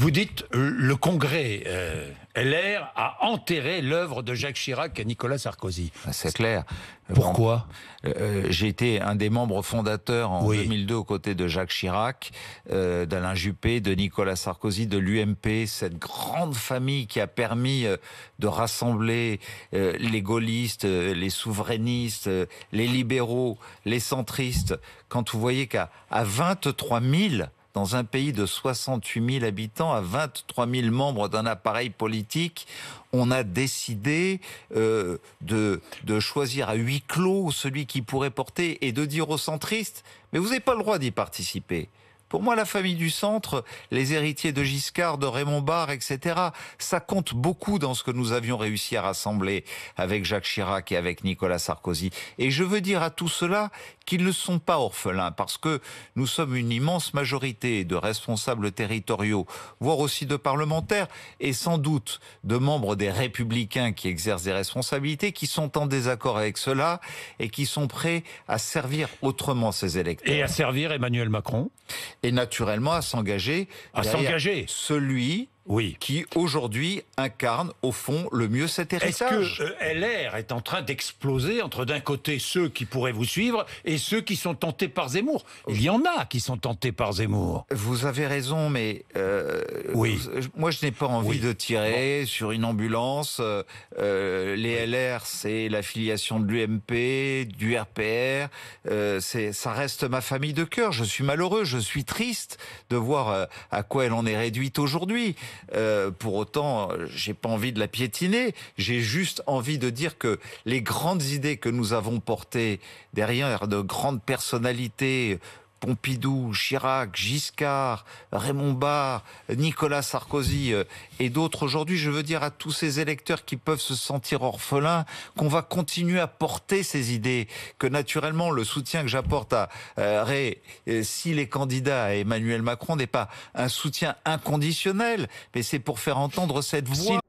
Vous dites euh, le Congrès euh, LR a enterré l'œuvre de Jacques Chirac et Nicolas Sarkozy. Ah, c'est clair. Euh, Pourquoi J'ai été un des membres fondateurs en 2002 aux côtés de Jacques Chirac, d'Alain Juppé, de Nicolas Sarkozy, de l'UMP, cette grande famille qui a permis de rassembler les gaullistes, les souverainistes, les libéraux, les centristes. Quand vous voyez qu'à 23 000 dans un pays de 68 000 habitants à 23 000 membres d'un appareil politique, on a décidé euh, de, de choisir à huis clos celui qui pourrait porter et de dire aux centristes, mais vous n'avez pas le droit d'y participer. Pour moi, la famille du centre, les héritiers de Giscard, de Raymond Barre, etc., ça compte beaucoup dans ce que nous avions réussi à rassembler avec Jacques Chirac et avec Nicolas Sarkozy. Et je veux dire à tout cela qu'ils ne sont pas orphelins, parce que nous sommes une immense majorité de responsables territoriaux, voire aussi de parlementaires, et sans doute de membres des républicains qui exercent des responsabilités, qui sont en désaccord avec cela et qui sont prêts à servir autrement ces électeurs. Et à servir Emmanuel Macron Et naturellement à s'engager. À s'engager Celui oui. qui aujourd'hui incarne au fond le mieux cet héritage. Est-ce que euh, LR est en train d'exploser entre d'un côté ceux qui pourraient vous suivre et ceux qui sont tentés par Zemmour oh. Il y en a qui sont tentés par Zemmour. Vous avez raison, mais euh, oui. moi je n'ai pas envie de tirer sur une ambulance. Euh, euh les LR, c'est l'affiliation de l'UMP, du RPR. Euh, ça reste ma famille de cœur. Je suis malheureux, je suis triste de voir à quoi elle en est réduite aujourd'hui. Euh, pour autant, j'ai pas envie de la piétiner. J'ai juste envie de dire que les grandes idées que nous avons portées derrière de grandes personnalités Pompidou, Chirac, Giscard, Raymond Barre, Nicolas Sarkozy euh, et d'autres aujourd'hui, je veux dire à tous ces électeurs qui peuvent se sentir orphelins qu'on va continuer à porter ces idées, que naturellement le soutien que j'apporte à euh, Ré, euh, si les candidats à Emmanuel Macron n'est pas un soutien inconditionnel, mais c'est pour faire entendre cette voix.